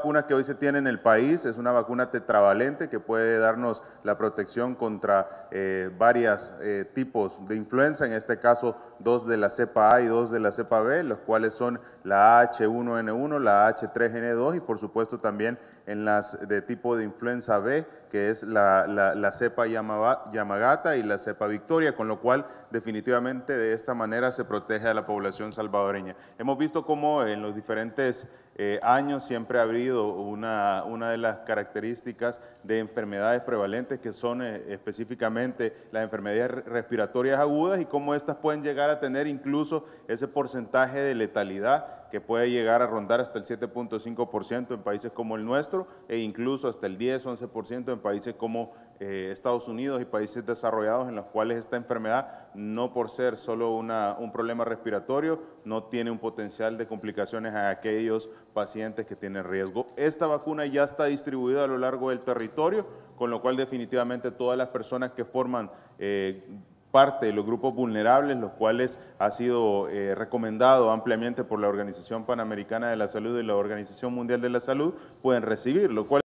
vacuna que hoy se tiene en el país es una vacuna tetravalente que puede darnos la protección contra eh, varios eh, tipos de influenza, en este caso dos de la cepa A y dos de la cepa B, los cuales son la H1N1, la H3N2 y por supuesto también en las de tipo de influenza B, que es la, la, la cepa Yamagata y la cepa Victoria, con lo cual definitivamente de esta manera se protege a la población salvadoreña. Hemos visto cómo en los diferentes eh, años siempre ha habido una, una, de las características de enfermedades prevalentes que son eh, específicamente las enfermedades respiratorias agudas y cómo estas pueden llegar a tener incluso ese porcentaje de letalidad que puede llegar a rondar hasta el 7.5% en países como el nuestro e incluso hasta el 10-11% o en países como eh, Estados Unidos y países desarrollados en los cuales esta enfermedad, no por ser solo una, un problema respiratorio, no tiene un potencial de complicaciones a aquellos pacientes que tienen riesgo. Esta vacuna ya está distribuida a lo largo del territorio, con lo cual definitivamente todas las personas que forman eh, parte de los grupos vulnerables, los cuales ha sido eh, recomendado ampliamente por la Organización Panamericana de la Salud y la Organización Mundial de la Salud, pueden recibir,